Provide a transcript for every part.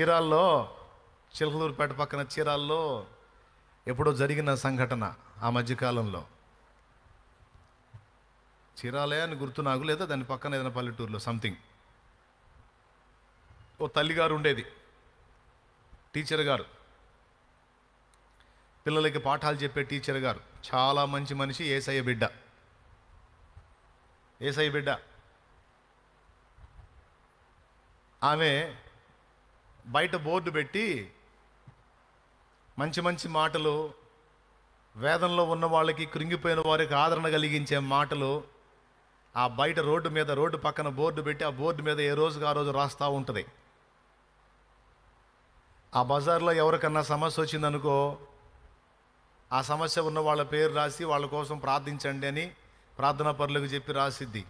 చీరాల్లో చిలకలూరుపేట పక్కన చీరాల్లో ఎప్పుడో జరిగిన సంఘటన ఆ మధ్యకాలంలో చీరాలే అని గుర్తు నాకు లేదా దాని పక్కన ఏదైనా పల్లెటూరులో సంథింగ్ ఓ తల్లిగారు ఉండేది టీచర్ గారు పిల్లలకి పాఠాలు చెప్పే టీచర్ గారు చాలా మంచి మనిషి ఏసయ్య బిడ్డ ఏసయ్య బిడ్డ ఆమె బయట బోర్డు పెట్టి మంచి మంచి మాటలు వేదంలో ఉన్న వాళ్ళకి కృంగిపోయిన వారికి ఆదరణ కలిగించే మాటలు ఆ బయట రోడ్డు మీద రోడ్డు పక్కన బోర్డు పెట్టి ఆ బోర్డు మీద ఏ రోజుకి ఆ రోజు రాస్తూ ఉంటుంది ఆ బజార్లో ఎవరికన్నా సమస్య వచ్చిందనుకో ఆ సమస్య ఉన్న వాళ్ళ పేరు రాసి వాళ్ళ కోసం ప్రార్థించండి అని ప్రార్థనా పరులకు చెప్పి రాసిద్ది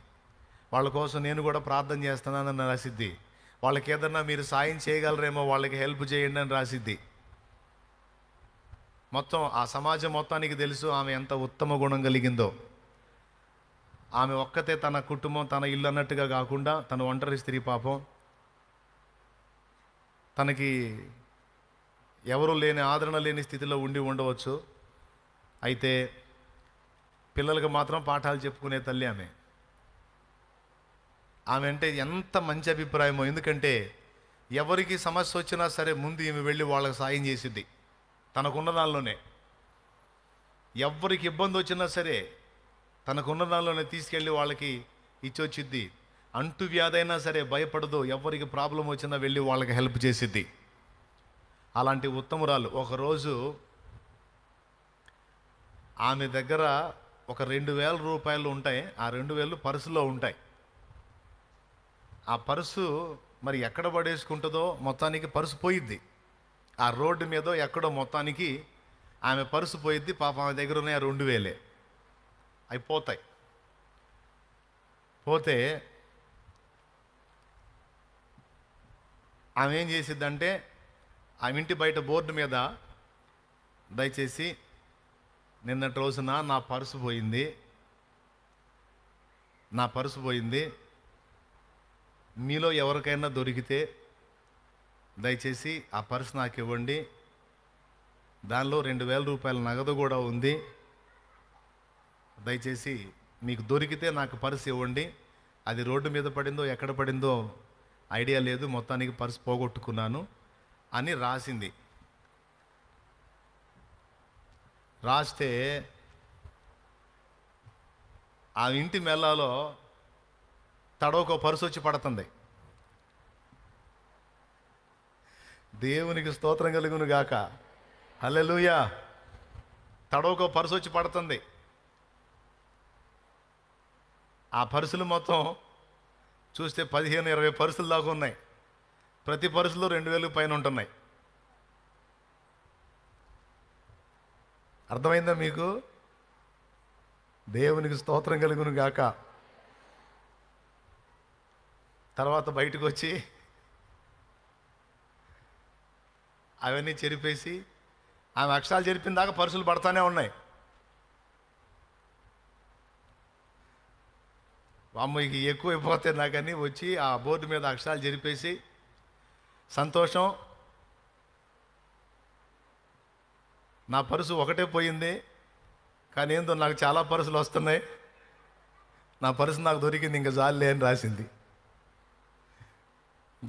వాళ్ళ కోసం నేను కూడా ప్రార్థన చేస్తున్నానని రాసిద్ది వాళ్ళకి ఏదన్నా మీరు సాయం చేయగలరేమో వాళ్ళకి హెల్ప్ చేయండి అని రాసిద్ది మొత్తం ఆ సమాజం మొత్తానికి తెలుసు ఆమె ఎంత ఉత్తమ గుణం కలిగిందో ఆమె ఒక్కతే తన కుటుంబం తన ఇల్లు అన్నట్టుగా కాకుండా తన ఒంటరి స్త్రీ పాపం తనకి ఎవరు లేని ఆదరణ లేని స్థితిలో ఉండి ఉండవచ్చు అయితే పిల్లలకు మాత్రం పాఠాలు చెప్పుకునే తల్లి ఆమె ఆమె అంటే ఎంత మంచి అభిప్రాయమో ఎందుకంటే ఎవరికి సమస్య వచ్చినా సరే ముందు ఈమె వెళ్ళి వాళ్ళకి సాయం చేసిద్ది తనకున్న దానిలోనే ఎవరికి ఇబ్బంది వచ్చినా సరే తనకున్న దానిలోనే తీసుకెళ్ళి వాళ్ళకి ఇచ్చొచ్చిద్ది అంటు వ్యాధైనా సరే భయపడదు ఎవరికి ప్రాబ్లం వచ్చినా వెళ్ళి వాళ్ళకి హెల్ప్ చేసిద్ది అలాంటి ఉత్తమురాలు ఒకరోజు ఆమె దగ్గర ఒక రెండు వేల రూపాయలు ఉంటాయి ఆ రెండు వేలు పర్సులో ఉంటాయి ఆ పర్సు మరి ఎక్కడ పడేసుకుంటుందో మొత్తానికి పర్సు పోయిద్ది ఆ రోడ్డు మీదో ఎక్కడో మొత్తానికి ఆమె పర్సు పోయిద్ది పాప ఆమె దగ్గర ఉన్నాయి రెండు వేలే అవి పోతాయి పోతే ఆమె ఏం చేసిద్దంటే ఆమె ఇంటి బయట బోర్డు మీద దయచేసి నిన్నటి రోజున నా పర్సు పోయింది నా పర్సు పోయింది మీలో ఎవరికైనా దొరికితే దయచేసి ఆ పర్స్ నాకు ఇవ్వండి దానిలో రెండు వేల రూపాయల నగదు కూడా ఉంది దయచేసి మీకు దొరికితే నాకు పర్స్ ఇవ్వండి అది రోడ్డు మీద పడిందో ఎక్కడ పడిందో ఐడియా లేదు మొత్తానికి పర్స్ పోగొట్టుకున్నాను అని రాసింది రాస్తే ఆ ఇంటి మెల్లలో తడవకో పరుసు వచ్చి పడుతుంది దేవునికి స్తోత్రం కలుగును గాక హల్లెలూయా తడవకో పరుసు వచ్చి పడుతుంది ఆ పరుసులు మొత్తం చూస్తే పదిహేను ఇరవై పరుసులు దాకా ఉన్నాయి ప్రతి పరుసులు రెండు వేలు పైన ఉంటున్నాయి అర్థమైందా మీకు దేవునికి స్తోత్రం కలుగును గాక తర్వాత బయటకు వచ్చి అవన్నీ చెరిపేసి ఆమె అక్షరాలు చెరిపిన దాకా పరుసులు పడతానే ఉన్నాయి అమ్మాయికి ఎక్కువ అయిపోతే నాకని వచ్చి ఆ బోర్డు మీద అక్షరాలు జరిపేసి సంతోషం నా పరుసు ఒకటే పోయింది కానీ ఏందో నాకు చాలా పరుసులు వస్తున్నాయి నా పరుసు నాకు దొరికింది ఇంకా జాలి లేని రాసింది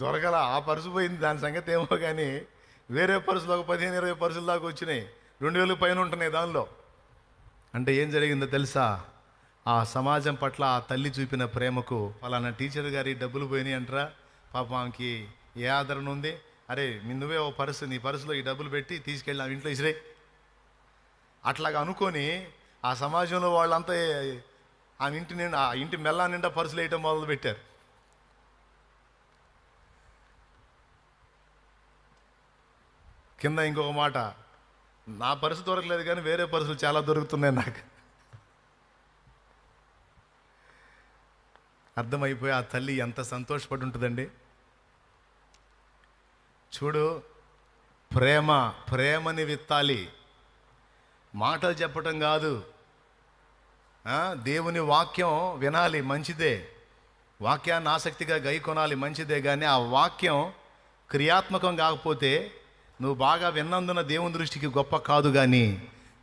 దొరకల ఆ పరుసు పోయింది దాని సంగతి ఏమో కానీ వేరే పరుసులో ఒక పదిహేను ఇరవై పరుసుల దాకా వచ్చినాయి రెండు వేలు పైన ఉంటున్నాయి దానిలో అంటే ఏం జరిగిందో తెలుసా ఆ సమాజం పట్ల ఆ తల్లి చూపిన ప్రేమకు ఫలానా టీచర్ గారి డబ్బులు పోయినాయి అంటారా పాపం ఆమెకి ఏ ఆదరణ ఉంది అరే నువ్వే ఓ పరుసు నీ పర్సులో ఈ డబ్బులు పెట్టి తీసుకెళ్ళి ఆమె ఇంట్లో ఇసిరే అట్లాగా అనుకొని ఆ సమాజంలో వాళ్ళంతా ఆమె ఇంటి నిండా ఆ ఇంటి మెల్లా నిండా పర్సులు వేయటం మొదలు పెట్టారు కింద ఇంకొక మాట నా పర్సు దొరకలేదు కానీ వేరే పరిస్థితులు చాలా దొరుకుతున్నాయి నాకు అర్థమైపోయి ఆ తల్లి ఎంత సంతోషపడి ఉంటుందండి చూడు ప్రేమ ప్రేమని విత్తాలి మాటలు చెప్పటం కాదు దేవుని వాక్యం వినాలి మంచిదే వాక్యాన్ని ఆసక్తిగా గై కొనాలి మంచిదే కానీ ఆ వాక్యం క్రియాత్మకం కాకపోతే నువ్వు బాగా విన్నందున దేవుని దృష్టికి గొప్ప కాదు కానీ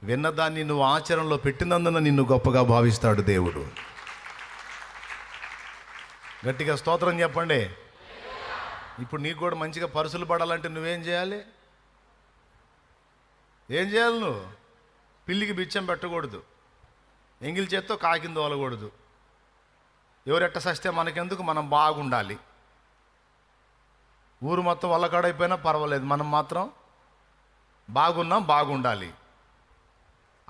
విన్నదాన్ని నువ్వు ఆచరణలో పెట్టినందున నిన్ను గొప్పగా భావిస్తాడు దేవుడు గట్టిగా స్తోత్రం చెప్పండి ఇప్పుడు నీకు కూడా మంచిగా పరుసలు పడాలంటే నువ్వేం చేయాలి ఏం చేయాలి నువ్వు పిల్లికి బిచ్చం పెట్టకూడదు ఎంగిలి చేత్తో కాకింద వలకూడదు ఎవరెట్ట సస్తే మనకెందుకు మనం బాగుండాలి ఊరు మొత్తం వల్లకాడైపోయినా పర్వాలేదు మనం మాత్రం బాగున్నాం బాగుండాలి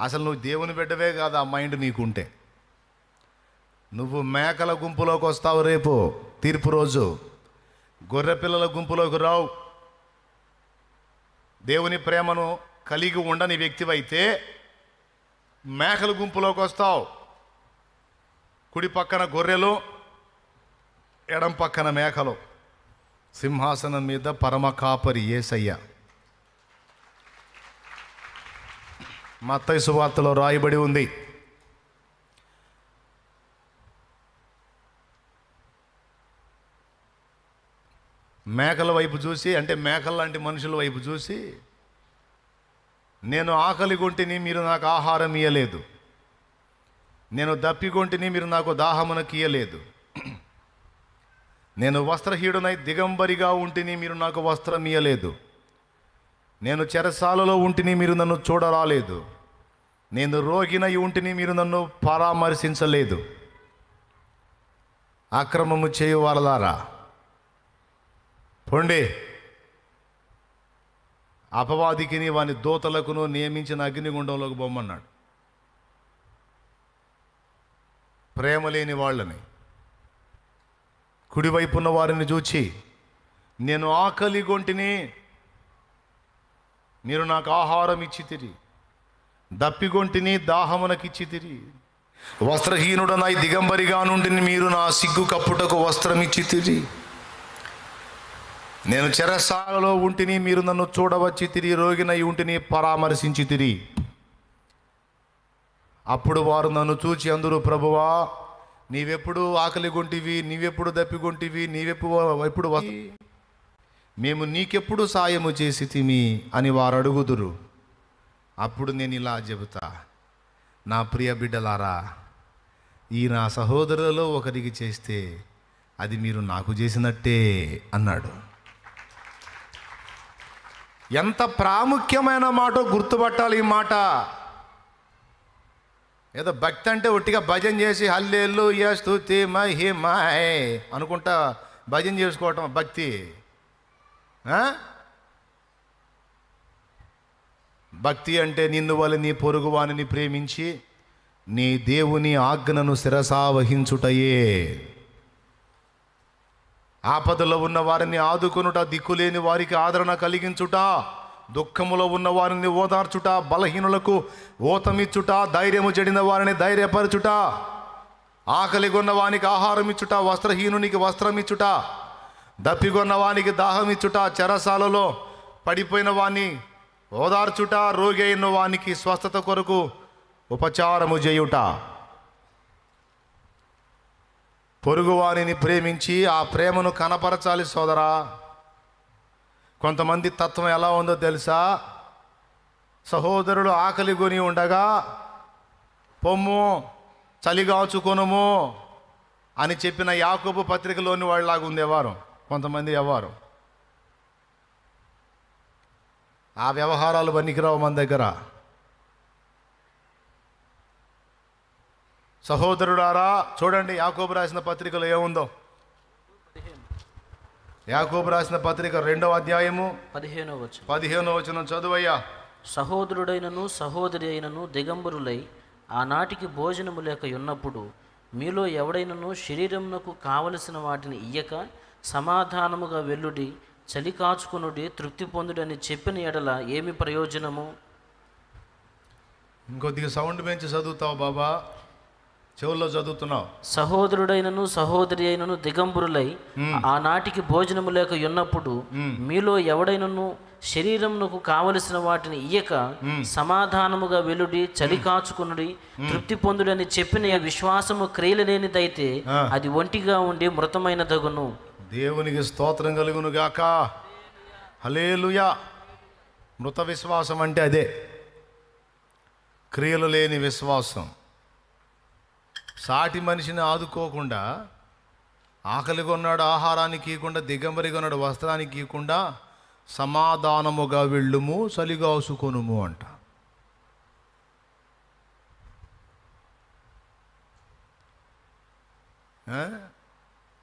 అసలు నువ్వు దేవుని బిడ్డవే కాదు ఆ మైండ్ నీకుంటే నువ్వు మేకల గుంపులోకి వస్తావు రేపు తీర్పు రోజు గొర్రె పిల్లల గుంపులోకి రావు దేవుని ప్రేమను కలిగి ఉండని వ్యక్తివైతే మేకల గుంపులోకి వస్తావు కుడి పక్కన గొర్రెలు ఎడం పక్కన మేకలు సింహాసనం మీద పరమ కాపరి ఏసయ్య మత్తయ్య సువార్తలో రాయబడి ఉంది మేకల వైపు చూసి అంటే మేకల లాంటి మనుషుల వైపు చూసి నేను ఆకలి కొంటిని మీరు నాకు ఆహారం ఇయ్యలేదు నేను దప్పికొంటిని మీరు నాకు దాహమునకి ఇయ్యలేదు నేను వస్త్రహీడునై దిగంబరిగా ఉంటిని మీరు నాకు వస్త్రం ఇయ్యలేదు నేను చెరసాలలో ఉంటిని మీరు నన్ను చూడరాలేదు నేను రోగినై ఉంటిని మీరు నన్ను పరామర్శించలేదు అక్రమము చేయువారలారా పొండి అపవాదికి వాని దూతలకును నియమించిన అగ్నిగుండంలోకి బొమ్మన్నాడు ప్రేమ లేని వాళ్ళని కుడివైపున్న వారిని చూచి నేను ఆకలి గొంటిని మీరు నాకు ఆహారం ఇచ్చి తిరి దప్పిగొంటిని తిరి వస్త్రహీనుడనై దిగంబరిగా నుండి మీరు నా సిగ్గు కప్పుటకు వస్త్రం ఇచ్చి తిరి నేను చెరసాలలో ఉంటిని మీరు నన్ను చూడవచ్చి తిరిగి రోగినై ఉంటిని పరామర్శించి తిరిగి అప్పుడు వారు నన్ను చూచి అందరూ ప్రభువా నీవెప్పుడు ఆకలి కొంటివి నీవెప్పుడు దప్పిగుంటివి నీవెప్పుడు ఎప్పుడు మేము నీకెప్పుడు సాయము చేసి తిమి అని వారు అడుగుదురు అప్పుడు నేను ఇలా చెబుతా నా ప్రియ బిడ్డలారా ఈ నా సహోదరులలో ఒకరికి చేస్తే అది మీరు నాకు చేసినట్టే అన్నాడు ఎంత ప్రాముఖ్యమైన మాటో గుర్తుపట్టాలి ఈ మాట ఏదో భక్తి అంటే ఒట్టిగా భజన చేసి హల్లేళ్ళు స్తుతి మహిమాయ్ అనుకుంటా భజన చేసుకోవటం భక్తి భక్తి అంటే నిన్ను నీ పొరుగు వాణిని ప్రేమించి నీ దేవుని ఆజ్ఞను శిరసావహించుటయే ఆపదలో ఉన్న వారిని ఆదుకునుట దిక్కులేని వారికి ఆదరణ కలిగించుట దుఃఖములో ఉన్న వారిని ఓదార్చుట బలహీనులకు ఓతమిచ్చుట ధైర్యము జడిన వారిని ధైర్యపరచుట ఆకలిగొన్న వానికి ఆహారం ఇచ్చుట వస్త్రహీనునికి వస్త్రం ఇచ్చుట దప్పిగొన్న వానికి దాహం ఇచ్చుట చెరసాలలో పడిపోయిన వాణ్ణి ఓదార్చుట రోగి అయిన వానికి స్వస్థత కొరకు ఉపచారము చేయుట పొరుగువాణిని ప్రేమించి ఆ ప్రేమను కనపరచాలి సోదరా కొంతమంది తత్వం ఎలా ఉందో తెలుసా సహోదరులు ఆకలి కొని ఉండగా పొమ్ము చలిగాచుకొనము అని చెప్పిన యాకోబు పత్రికలోని వాళ్ళలాగా ఉంది ఎవరు కొంతమంది ఎవరు ఆ వ్యవహారాలు పనికిరావు మన దగ్గర సహోదరుడారా చూడండి యాకోబు రాసిన పత్రికలో ఏముందో యాకోబు రాసిన పత్రిక రెండవ అధ్యాయము పదిహేనో వచనం పదిహేనో వచనం చదువయ్యా సహోదరుడైనను సహోదరి అయినను దిగంబరులై ఆనాటికి భోజనము లేక ఉన్నప్పుడు మీలో ఎవడైనను శరీరమునకు కావలసిన వాటిని ఇయ్యక సమాధానముగా వెల్లుడి చలి కాచుకునుడి తృప్తి పొందుడని చెప్పిన ఎడల ఏమి ప్రయోజనము ఇంకొద్దిగా సౌండ్ పెంచి చదువుతావు బాబా చెవుల్లో చదువుతున్నావు సహోదరుడైనను సహోదరి అయినను దిగంబరులై ఆనాటికి భోజనము లేక ఉన్నప్పుడు మీలో ఎవడైనను శరీరమునకు కావలసిన వాటిని ఇయ్యక సమాధానముగా వెలుడి చలి కాచుకునుడి తృప్తి పొందుడని చెప్పిన విశ్వాసము క్రియలు లేనిదైతే అది ఒంటిగా ఉండి మృతమైన దగును దేవునికి స్తోత్రం కలుగును గాక హలేలుయా మృత విశ్వాసం అంటే అదే క్రియలు లేని విశ్వాసం సాటి మనిషిని ఆదుకోకుండా ఆకలిగా ఉన్నాడు ఆహారానికి ఇవ్వకుండా దిగంబరిగా ఉన్నాడు వస్త్రానికి ఇవ్వకుండా సమాధానముగా వెళ్ళుము చలిగాసుకొనుము అంట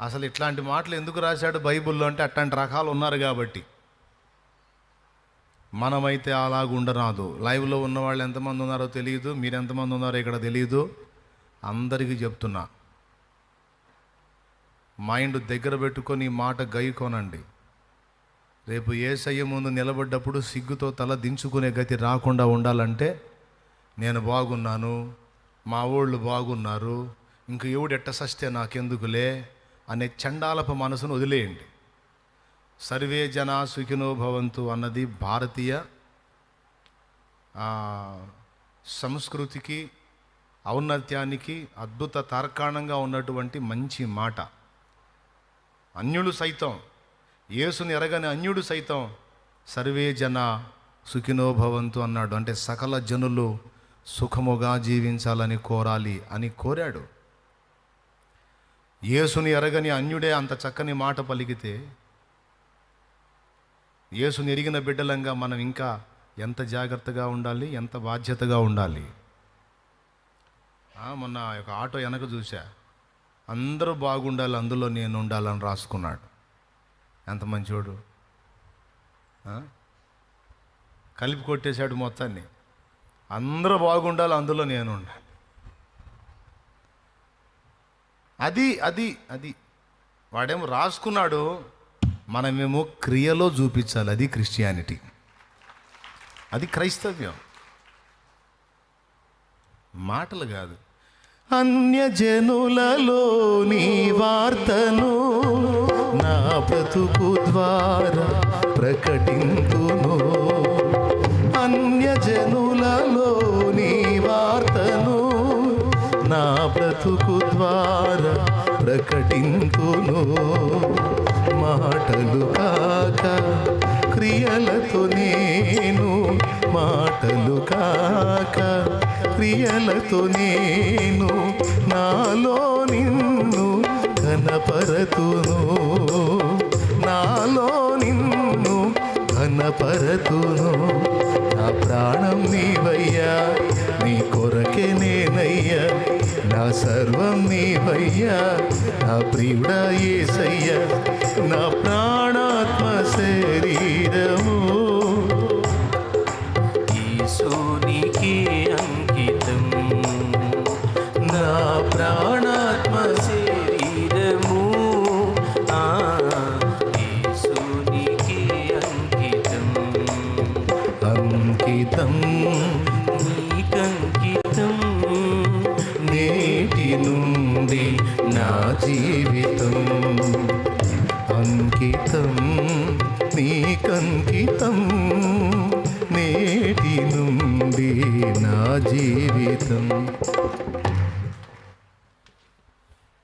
అసలు ఇట్లాంటి మాటలు ఎందుకు రాశాడు బైబిల్లో అంటే అట్లాంటి రకాలు ఉన్నారు కాబట్టి మనమైతే అలాగుండరాదు లైవ్లో ఉన్న వాళ్ళు ఎంతమంది ఉన్నారో తెలియదు మీరు ఎంతమంది ఉన్నారో ఇక్కడ తెలియదు అందరికీ చెప్తున్నా మైండ్ దగ్గర పెట్టుకొని మాట గై కొనండి రేపు ఏ సయ్య ముందు నిలబడ్డప్పుడు సిగ్గుతో తల దించుకునే గతి రాకుండా ఉండాలంటే నేను బాగున్నాను మా ఊళ్ళు బాగున్నారు ఇంక ఎవడెట్ట సస్తే నాకెందుకులే అనే చండాలప మనసును వదిలేయండి సర్వే జన సుఖినో భవంతు అన్నది భారతీయ సంస్కృతికి ఔన్నత్యానికి అద్భుత తార్కాణంగా ఉన్నటువంటి మంచి మాట అన్యుడు సైతం యేసుని ఎరగని అన్యుడు సైతం సర్వే జన సుఖినోభవంతు అన్నాడు అంటే సకల జనులు సుఖముగా జీవించాలని కోరాలి అని కోరాడు యేసుని ఎరగని అన్యుడే అంత చక్కని మాట పలికితే యేసుని ఎరిగిన బిడ్డలంగా మనం ఇంకా ఎంత జాగ్రత్తగా ఉండాలి ఎంత బాధ్యతగా ఉండాలి మొన్న ఒక ఆటో వెనక చూసా అందరూ బాగుండాలి అందులో నేను ఉండాలని రాసుకున్నాడు ఎంత మంచోడు కలిపి కొట్టేశాడు మొత్తాన్ని అందరూ బాగుండాలి అందులో నేను ఉండాలి అది అది అది వాడేమో రాసుకున్నాడు మనమేమో క్రియలో చూపించాలి అది క్రిస్టియానిటీ అది క్రైస్తవ్యం మాటలు కాదు నీ వార్తను నా బ్రతుకు ద్వారా ప్రకటింపు క్రియలతో నేను నాలో నిన్ను ఘనపరతును నాలో నిన్ను ఘనపరతును నా ప్రాణం నీవయ్యా నీ కొరకే నేనయ్యా నా సర్వం నీవయ్యా నా ప్రియుడా ఏసయ్యా నా ప్రాణాత్మ శరీరము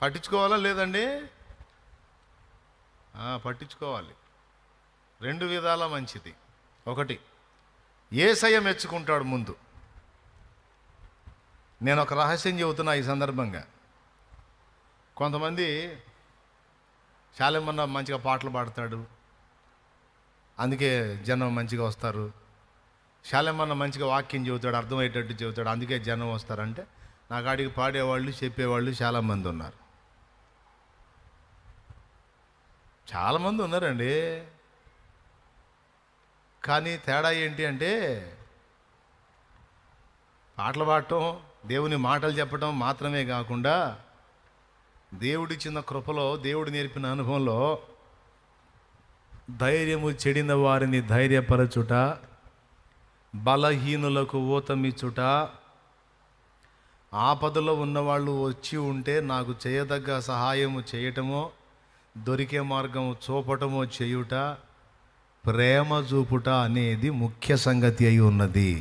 పట్టించుకోవాలా లేదండి పట్టించుకోవాలి రెండు విధాల మంచిది ఒకటి ఏ సయ మెచ్చుకుంటాడు ముందు నేను ఒక రహస్యం చెబుతున్నా ఈ సందర్భంగా కొంతమంది శాలమన్న మంచిగా పాటలు పాడతాడు అందుకే జనం మంచిగా వస్తారు శాలమన్న మంచిగా వాక్యం చెబుతాడు అర్థమయ్యేటట్టు చెబుతాడు అందుకే జనం వస్తారంటే నా కాడికి పాడేవాళ్ళు చెప్పేవాళ్ళు చాలామంది ఉన్నారు చాలామంది ఉన్నారండి కానీ తేడా ఏంటి అంటే పాటలు పాడటం దేవుని మాటలు చెప్పడం మాత్రమే కాకుండా దేవుడిచ్చిన కృపలో దేవుడు నేర్పిన అనుభవంలో ధైర్యము చెడిన వారిని ధైర్యపరచుట బలహీనులకు ఊతమిచ్చుట ఆపదలో ఉన్నవాళ్ళు వచ్చి ఉంటే నాకు చేయదగ్గ సహాయము చేయటమో దొరికే మార్గం చూపటము చేయుట ప్రేమ చూపుట అనేది ముఖ్య సంగతి అయి ఉన్నది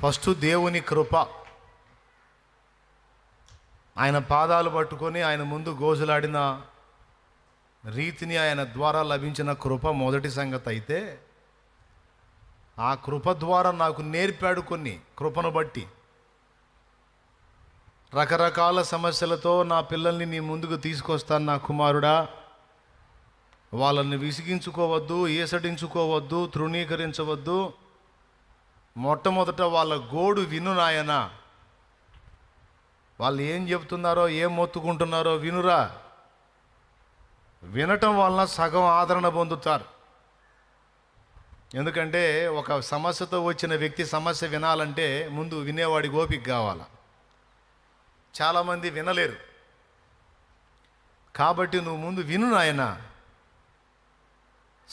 ఫస్ట్ దేవుని కృప ఆయన పాదాలు పట్టుకొని ఆయన ముందు గోజులాడిన రీతిని ఆయన ద్వారా లభించిన కృప మొదటి సంగతి అయితే ఆ కృప ద్వారా నాకు నేర్పాడు కొన్ని కృపను బట్టి రకరకాల సమస్యలతో నా పిల్లల్ని నీ ముందుకు తీసుకొస్తాను నా కుమారుడా వాళ్ళని విసిగించుకోవద్దు ఏసడించుకోవద్దు తృణీకరించవద్దు మొట్టమొదట వాళ్ళ గోడు విను నాయన వాళ్ళు ఏం చెబుతున్నారో ఏం మొత్తుకుంటున్నారో వినురా వినటం వలన సగం ఆదరణ పొందుతారు ఎందుకంటే ఒక సమస్యతో వచ్చిన వ్యక్తి సమస్య వినాలంటే ముందు వినేవాడి గోపిక కావాలా చాలామంది వినలేరు కాబట్టి నువ్వు ముందు విను నాయన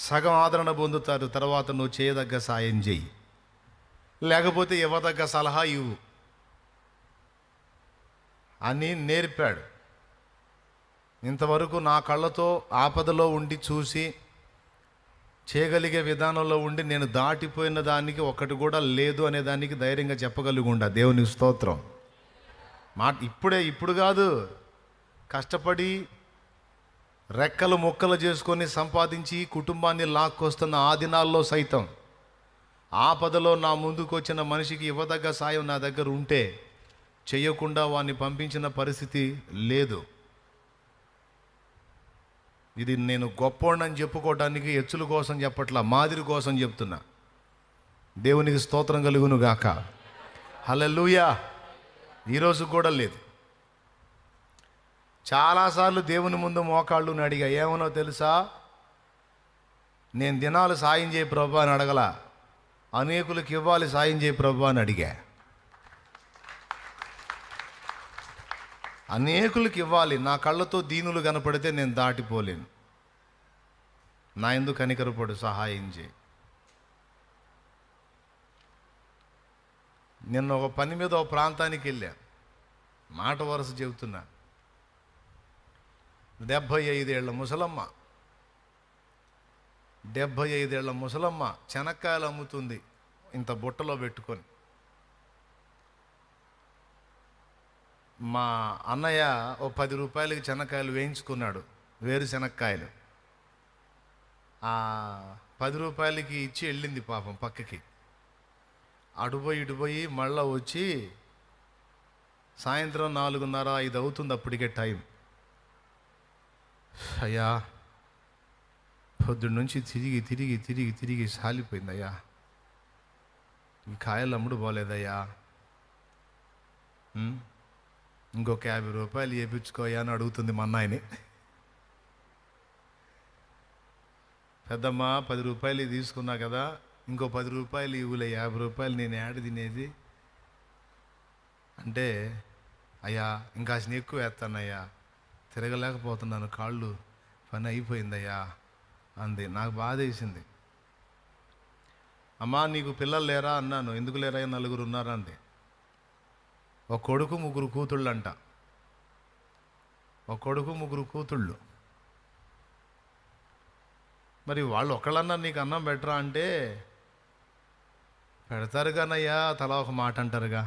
సగం ఆదరణ పొందుతారు తర్వాత నువ్వు చేయదగ్గ సాయం చేయి లేకపోతే ఇవ్వదగ్గ సలహా ఇవ్వు అని నేర్పాడు ఇంతవరకు నా కళ్ళతో ఆపదలో ఉండి చూసి చేయగలిగే విధానంలో ఉండి నేను దాటిపోయిన దానికి ఒకటి కూడా లేదు అనే దానికి ధైర్యంగా చెప్పగలుగుండా దేవుని స్తోత్రం మా ఇప్పుడే ఇప్పుడు కాదు కష్టపడి రెక్కలు మొక్కలు చేసుకొని సంపాదించి కుటుంబాన్ని లాక్కొస్తున్న ఆ దినాల్లో సైతం ఆపదలో నా ముందుకు వచ్చిన మనిషికి ఇవ్వదగ్గ సాయం నా దగ్గర ఉంటే చేయకుండా వాడిని పంపించిన పరిస్థితి లేదు ఇది నేను గొప్పోడని చెప్పుకోవడానికి హెచ్చుల కోసం చెప్పట్లా మాదిరి కోసం చెప్తున్నా దేవునికి స్తోత్రం కలుగును గాక హలో ఈరోజు కూడా లేదు చాలాసార్లు దేవుని ముందు మోకాళ్ళు అడిగా ఏమనో తెలుసా నేను దినాలు సాయం చేయి ప్రభా అని అడగల అనేకులకి ఇవ్వాలి సాయం చేయి ప్రభా అని అడిగా అనేకులకి ఇవ్వాలి నా కళ్ళతో దీనులు కనపడితే నేను దాటిపోలేను నా ఎందుకు కనికరపడు సహాయం చే నిన్న ఒక పని మీద ఒక ప్రాంతానికి వెళ్ళాను మాట వరుస చెబుతున్నా డెబ్భై ఐదేళ్ల ముసలమ్మ డెబ్భై ఐదేళ్ల ముసలమ్మ చెనక్కాయలు అమ్ముతుంది ఇంత బుట్టలో పెట్టుకొని మా అన్నయ్య ఓ పది రూపాయలకి చెనక్కాయలు వేయించుకున్నాడు వేరుశెనక్కాయలు ఆ పది రూపాయలకి ఇచ్చి వెళ్ళింది పాపం పక్కకి అటుపోయి ఇటుపోయి మళ్ళా వచ్చి సాయంత్రం నాలుగున్నర ఐదు అవుతుంది అప్పటికే టైం అయ్యా పొద్దు నుంచి తిరిగి తిరిగి తిరిగి తిరిగి సాలిపోయింది అయ్యా ఈ కాయలు అమ్ముడు పోలేదయ్యా ఇంకొక యాభై రూపాయలు వేయించుకోయా అని అడుగుతుంది మా అన్నాయని పెద్దమ్మ పది రూపాయలు తీసుకున్నా కదా ఇంకో పది రూపాయలు ఇవ్వలే యాభై రూపాయలు నేను యాడ తినేది అంటే అయ్యా ఇంకా ఎక్కువ వేస్తానయ్యా తిరగలేకపోతున్నాను కాళ్ళు పని అయిపోయిందయ్యా అంది నాకు బాధ వేసింది అమ్మా నీకు పిల్లలు లేరా అన్నాను ఎందుకు లేరా నలుగురు ఉన్నారండి అంది ఒక కొడుకు ముగ్గురు కూతుళ్ళు అంట ఒక కొడుకు ముగ్గురు కూతుళ్ళు మరి వాళ్ళు ఒకళ్ళన్నా నీకు అన్నం బెటరా అంటే పెడతారు తలా ఒక మాట అంటారుగా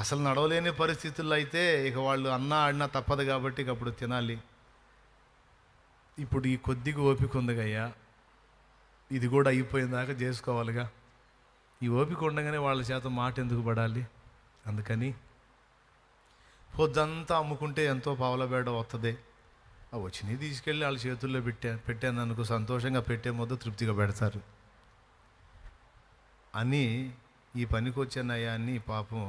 అసలు నడవలేని పరిస్థితుల్లో అయితే ఇక వాళ్ళు అన్నా ఆడినా తప్పదు కాబట్టి ఇక అప్పుడు తినాలి ఇప్పుడు ఈ కొద్దిగా ఓపిక ఉందిగయ్యా ఇది కూడా అయిపోయిందాకా చేసుకోవాలిగా ఈ ఓపిక ఉండగానే వాళ్ళ చేత మాట ఎందుకు పడాలి అందుకని పొద్దంతా అమ్ముకుంటే ఎంతో పావలబేడ వస్తుంది ఆ వచ్చినవి తీసుకెళ్ళి వాళ్ళ చేతుల్లో పెట్టా పెట్టాను అనుకో సంతోషంగా పెట్టే ముద్ద తృప్తిగా పెడతారు అని ఈ పనికొచ్చే నయాన్ని పాపం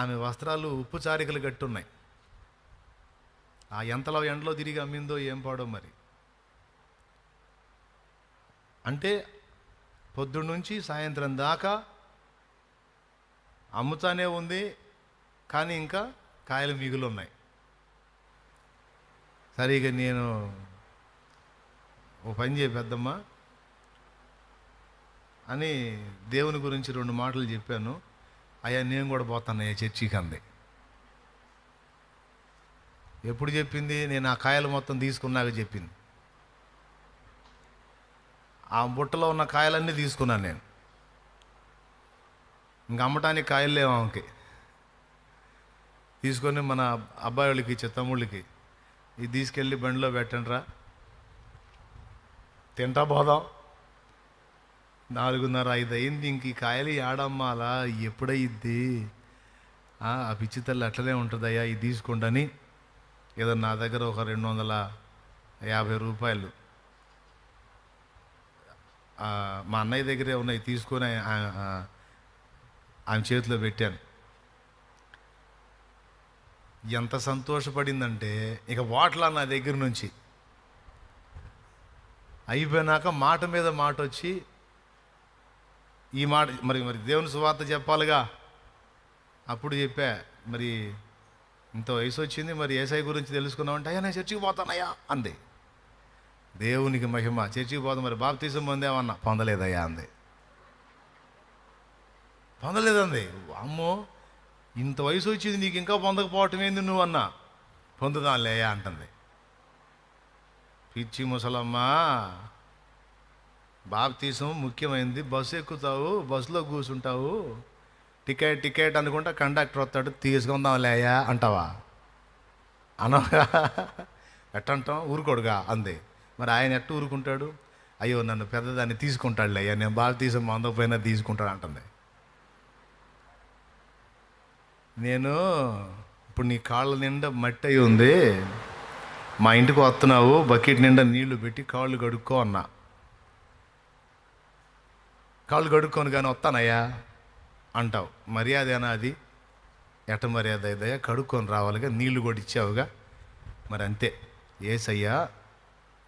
ఆమె వస్త్రాలు ఉప్పు చారికలు గట్టున్నాయి ఆ ఎంతలో ఎండలో తిరిగి అమ్మిందో ఏం పాడో మరి అంటే పొద్దున్న నుంచి సాయంత్రం దాకా అమ్ముతానే ఉంది కానీ ఇంకా కాయలు మిగులు ఉన్నాయి సరిగా నేను ఓ పని చేయ అని దేవుని గురించి రెండు మాటలు చెప్పాను అయ్యా నేను కూడా పోతానయ్యా చర్చికి అంది ఎప్పుడు చెప్పింది నేను ఆ కాయలు మొత్తం తీసుకున్నాక చెప్పింది ఆ బుట్టలో ఉన్న కాయలన్నీ తీసుకున్నాను నేను ఇంక అమ్మటానికి కాయలు లేవు ఆమెకి తీసుకొని మన అబ్బాయి వాళ్ళకి చిత్తమ్ముళ్ళకి ఇది తీసుకెళ్ళి బండిలో పెట్టండి రా తింటా పోదాం నాలుగున్నర ఐదు అయింది ఇంక ఈ కాయలు ఆడమ్మాలా ఎప్పుడైద్ది ఆ పిచ్చి తల్లి అట్లనే ఉంటుందయ్యా ఇది తీసుకోండి ఏదో నా దగ్గర ఒక రెండు వందల యాభై రూపాయలు మా అన్నయ్య దగ్గరే ఉన్నాయి తీసుకొని ఆమె చేతిలో పెట్టాను ఎంత సంతోషపడిందంటే ఇక వాట్లా నా దగ్గర నుంచి అయిపోయినాక మాట మీద మాట వచ్చి ఈ మాట మరి మరి దేవుని సువార్త చెప్పాలిగా అప్పుడు చెప్పా మరి ఇంత వయసు వచ్చింది మరి ఏసఐ గురించి తెలుసుకున్నామంటే అయ్యా నేను చర్చికి పోతానయ్యా అంది దేవునికి మహిమ చర్చికి పోతాం మరి బాప్తీసం పొందేమన్నా పొందలేదయ్యా అంది పొందలేదండి అమ్మో ఇంత వయసు వచ్చింది నీకు ఇంకా పొందకపోవటం ఏంది నువ్వు అన్నా పొందుదాంలేయా అంటుంది పిచ్చి ముసలమ్మా బాప్తీసం ముఖ్యమైనది బస్సు ఎక్కుతావు బస్సులో కూర్చుంటావు టికెట్ టికెట్ అనుకుంటా కండక్టర్ వస్తాడు తీసుకుందాంలేయా అంటావా అనవా ఎట్టంటాం ఊరుకోడుగా అంది మరి ఆయన ఎట్టు ఊరుకుంటాడు అయ్యో నన్ను పెద్దదాన్ని తీసుకుంటాడులే అయ్యా నేను బాప్తీసం అందకపోయినా తీసుకుంటాడు అంటుంది నేను ఇప్పుడు నీ కాళ్ళ నిండా మట్టి అయి ఉంది మా ఇంటికి వస్తున్నావు బకెట్ నిండా నీళ్లు పెట్టి కాళ్ళు కడుక్కో అన్నా కాళ్ళు కడుక్కొని కానీ వస్తానయ్యా అంటావు అయినా అది ఎట మర్యాద అయిదయ్యా కడుక్కొని రావాలిగా నీళ్లు కూడా ఇచ్చావుగా మరి అంతే ఏసయ్యా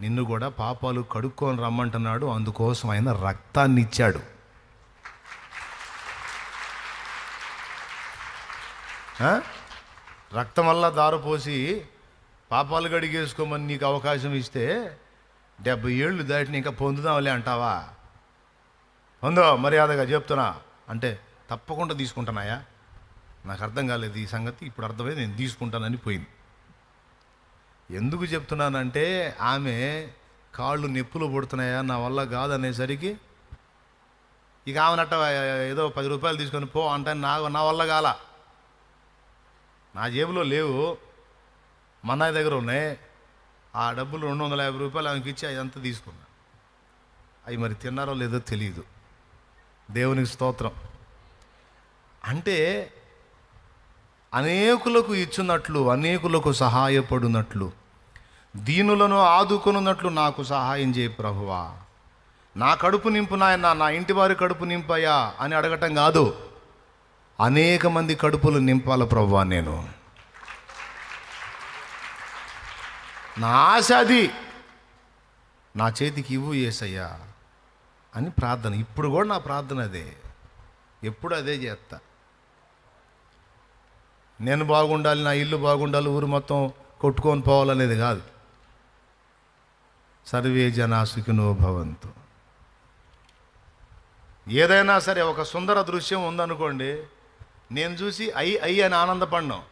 నిన్ను కూడా పాపాలు కడుక్కొని రమ్మంటున్నాడు అందుకోసం ఆయన రక్తాన్ని ఇచ్చాడు రక్తం వల్ల దారపోసి పాపాలు గడిగేసుకోమని నీకు అవకాశం ఇస్తే డెబ్బై ఏళ్ళు దాటిని ఇంకా పొందుదాంలే అంటావా ఉందో మర్యాదగా చెప్తున్నా అంటే తప్పకుండా తీసుకుంటున్నాయా నాకు అర్థం కాలేదు ఈ సంగతి ఇప్పుడు అర్థమైంది నేను తీసుకుంటానని పోయింది ఎందుకు చెప్తున్నానంటే ఆమె కాళ్ళు నెప్పులు పుడుతున్నాయా నా వల్ల కాదనేసరికి ఇక ఆమెనట్ట ఏదో పది రూపాయలు తీసుకొని పో అంటే నా నా వల్ల కాల నా జేబులో లేవు మన్నాయి దగ్గర ఉన్నాయి ఆ డబ్బులు రెండు వందల యాభై రూపాయలు ఆమెకి ఇచ్చి అదంతా తీసుకున్నా అవి మరి తిన్నారో లేదో తెలియదు దేవునికి స్తోత్రం అంటే అనేకులకు ఇచ్చినట్లు అనేకులకు సహాయపడినట్లు దీనులను ఆదుకొనున్నట్లు నాకు సహాయం చేయి ప్రభువా నా కడుపు నింపు నాయన నా ఇంటి వారి కడుపు నింపాయా అని అడగటం కాదు అనేక మంది కడుపులు నింపాల ప్రభువా నేను నా ఆశ అది నా చేతికి ఇవ్వు ఏసయ్యా అని ప్రార్థన ఇప్పుడు కూడా నా ప్రార్థన అదే ఎప్పుడు అదే చేస్తా నేను బాగుండాలి నా ఇల్లు బాగుండాలి ఊరు మొత్తం కొట్టుకొని పోవాలనేది కాదు సర్వే జనాసుకినో భవంతు ఏదైనా సరే ఒక సుందర దృశ్యం ఉందనుకోండి నేను చూసి అయ్యి అయ్యి అని ఆనందపడినాం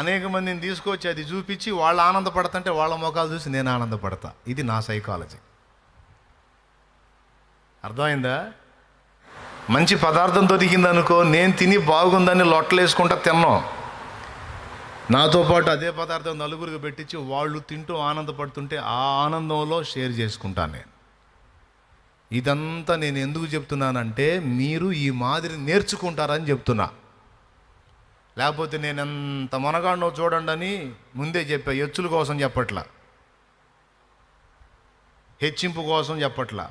అనేక మందిని తీసుకొచ్చి అది చూపించి వాళ్ళు ఆనందపడతంటే వాళ్ళ ముఖాలు చూసి నేను ఆనందపడతా ఇది నా సైకాలజీ అర్థమైందా మంచి పదార్థం దొరికిందనుకో నేను తిని బాగుందని లొట్టలేసుకుంటా తిన్నాం నాతో పాటు అదే పదార్థం నలుగురికి పెట్టించి వాళ్ళు తింటూ ఆనందపడుతుంటే ఆ ఆనందంలో షేర్ చేసుకుంటాను నేను ఇదంతా నేను ఎందుకు చెప్తున్నానంటే మీరు ఈ మాదిరి నేర్చుకుంటారని చెప్తున్నా లేకపోతే నేను ఎంత మొనగాడినో చూడండి అని ముందే చెప్పా ఎచ్చుల కోసం చెప్పట్లా హెచ్చింపు కోసం చెప్పట్లా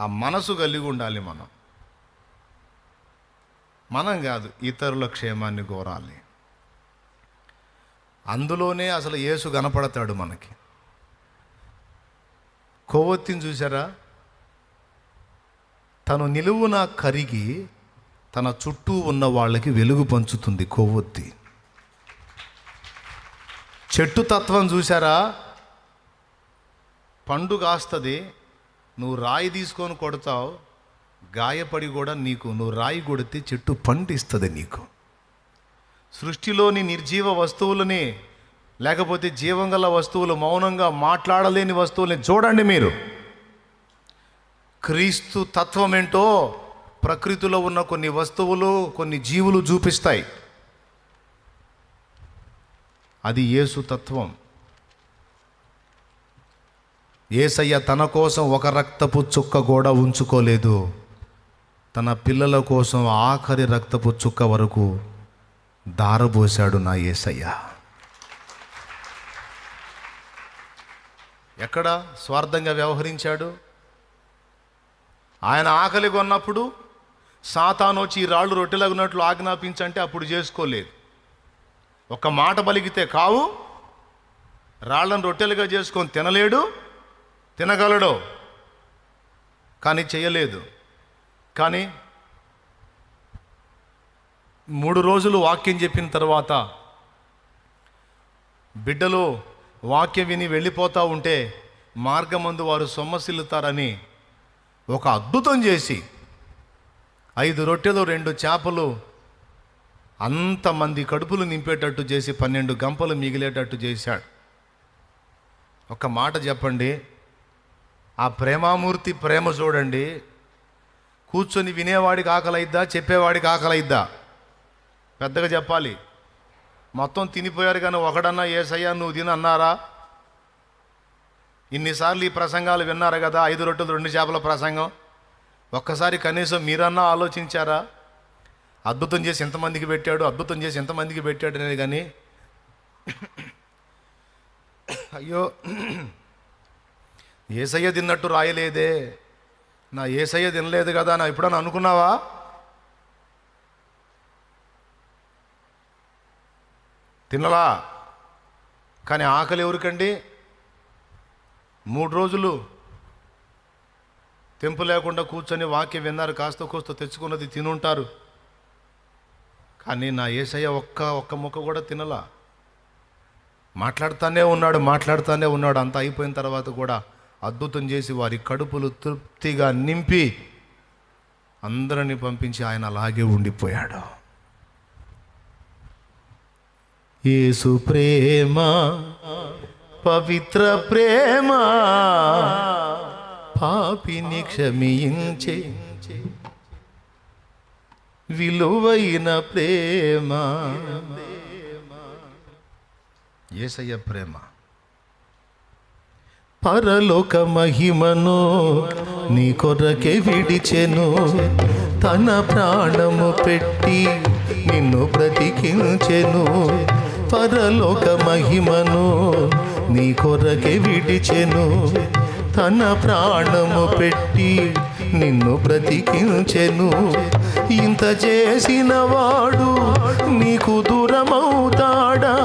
ఆ మనసు కలిగి ఉండాలి మనం మనం కాదు ఇతరుల క్షేమాన్ని కోరాలి అందులోనే అసలు యేసు కనపడతాడు మనకి కొవ్వొత్తిని చూసారా తను నిలువున కరిగి తన చుట్టూ ఉన్న వాళ్ళకి వెలుగు పంచుతుంది కొవ్వొత్తి చెట్టు తత్వం చూసారా పండు కాస్తుంది నువ్వు రాయి తీసుకొని కొడతావు గాయపడి కూడా నీకు నువ్వు రాయి కొడితే చెట్టు పండిస్తుంది నీకు సృష్టిలోని నిర్జీవ వస్తువులని లేకపోతే జీవం గల వస్తువులు మౌనంగా మాట్లాడలేని వస్తువులని చూడండి మీరు క్రీస్తు తత్వం ఏంటో ప్రకృతిలో ఉన్న కొన్ని వస్తువులు కొన్ని జీవులు చూపిస్తాయి అది యేసు తత్వం ఏసయ్య తన కోసం ఒక రక్తపు చుక్క కూడా ఉంచుకోలేదు తన పిల్లల కోసం ఆఖరి రక్తపు చుక్క వరకు దారబోశాడు నా ఏసయ్య ఎక్కడ స్వార్థంగా వ్యవహరించాడు ఆయన ఆకలి కొన్నప్పుడు సాతానొచ్చి ఈ రాళ్ళు రొట్టెలగినట్లు ఆజ్ఞాపించంటే అప్పుడు చేసుకోలేదు ఒక మాట పలికితే కావు రాళ్ళను రొట్టెలుగా చేసుకొని తినలేడు తినగలడు కానీ చేయలేదు కానీ మూడు రోజులు వాక్యం చెప్పిన తర్వాత బిడ్డలు వాక్యం విని వెళ్ళిపోతూ ఉంటే మార్గమందు వారు సొమ్మసిల్లుతారని ఒక అద్భుతం చేసి ఐదు రొట్టెలు రెండు చేపలు అంతమంది కడుపులు నింపేటట్టు చేసి పన్నెండు గంపలు మిగిలేటట్టు చేశాడు ఒక మాట చెప్పండి ఆ ప్రేమామూర్తి ప్రేమ చూడండి కూర్చొని వినేవాడికి ఆకలైద్దా చెప్పేవాడికి ఆకలైద్దా పెద్దగా చెప్పాలి మొత్తం తినిపోయారు కానీ ఒకడన్నా ఏసయ్యా నువ్వు తిని అన్నారా ఇన్నిసార్లు ఈ ప్రసంగాలు విన్నారు కదా ఐదు రొట్టెలు రెండు చేపల ప్రసంగం ఒక్కసారి కనీసం మీరన్నా ఆలోచించారా అద్భుతం చేసి ఎంతమందికి పెట్టాడు అద్భుతం చేసి ఎంతమందికి పెట్టాడు అనేది కానీ అయ్యో ఏసయ్య తిన్నట్టు రాయలేదే నా ఏసయ్య తినలేదు కదా నా ఎప్పుడన్నా అనుకున్నావా తినలా కానీ ఆకలి ఎవరికండి మూడు రోజులు తెంపు లేకుండా కూర్చొని వాక్యం విన్నారు కాస్త కోస్త తెచ్చుకున్నది తినుంటారు కానీ నా ఏసయ్య ఒక్క ఒక్క ముక్క కూడా తినలా మాట్లాడుతూనే ఉన్నాడు మాట్లాడుతూనే ఉన్నాడు అంతా అయిపోయిన తర్వాత కూడా అద్భుతం చేసి వారి కడుపులు తృప్తిగా నింపి అందరిని పంపించి ఆయన అలాగే ఉండిపోయాడు యేసు ప్రేమ పవిత్ర ప్రేమ పాపిని క్షమించే విలువైన ప్రేమ ఏసయ్య ప్రేమ పరలోక మహిమను నీ కొరకే విడిచెను తన ప్రాణము పెట్టి నిన్ను బ్రతికించెను పరలోక మహిమను నీ కొరకే విడిచెను తన ప్రాణము పెట్టి నిన్ను బ్రతికించెను ఇంత చేసిన వాడు నీకు దూరమవుతాడా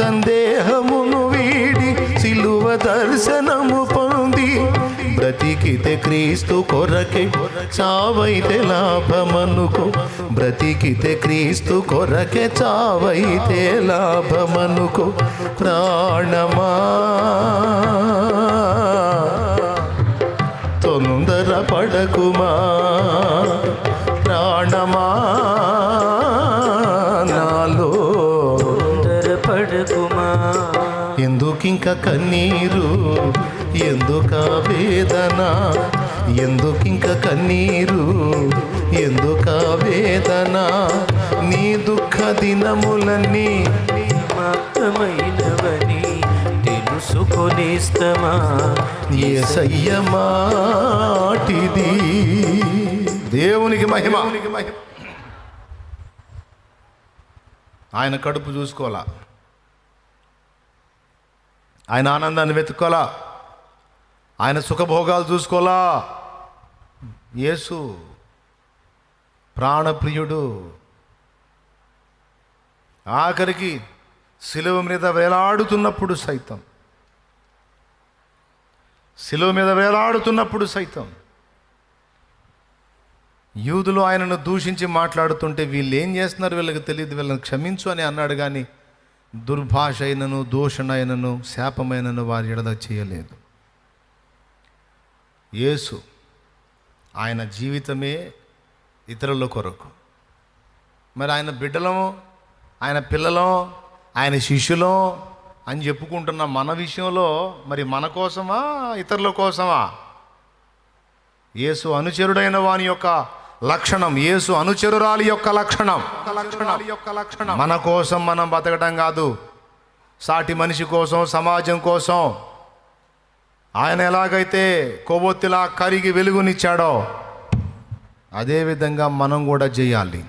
సందేహమును దర్శనము పొంది బ్రతికితే క్రీస్తు కొరకే చావైతే లాభమనుకో బ్రతికితే క్రీస్తు కొరకే చావైతే లాభమనుకో ప్రాణమా తొందర పడకుమా ఇంక కన్నీరు ఎందుక వేదన ఎందుకింక కన్నీరు ఎందుక వేదన నీ దుఃఖ దినములన్నీ మాత్రమైనవని తెలుసుకొనేస్తమా ఏసయ్య మాటిది దేవునికి మహిమ ఆయన కడుపు చూసుకోవాలా ఆయన ఆనందాన్ని వెతుక్కోలా ఆయన సుఖభోగాలు చూసుకోలా యేసు ప్రాణప్రియుడు ఆఖరికి శిలువ మీద వేలాడుతున్నప్పుడు సైతం శిలువ మీద వేలాడుతున్నప్పుడు సైతం యూదులు ఆయనను దూషించి మాట్లాడుతుంటే వీళ్ళు ఏం చేస్తున్నారు వీళ్ళకి తెలియదు వీళ్ళని క్షమించు అని అన్నాడు కానీ దుర్భాష అయినను దూషణైనను శాపమైనను వారి ఎడద చేయలేదు యేసు ఆయన జీవితమే ఇతరుల కొరకు మరి ఆయన బిడ్డలం ఆయన పిల్లలం ఆయన శిష్యులం అని చెప్పుకుంటున్న మన విషయంలో మరి మన కోసమా ఇతరుల కోసమా యేసు అనుచరుడైన వాని యొక్క లక్షణం యేసు అనుచరురాలి యొక్క లక్షణం యొక్క లక్షణం మన కోసం మనం బతకటం కాదు సాటి మనిషి కోసం సమాజం కోసం ఆయన ఎలాగైతే కొవ్వొత్తిలా కరిగి వెలుగునిచ్చాడో అదేవిధంగా మనం కూడా చేయాలి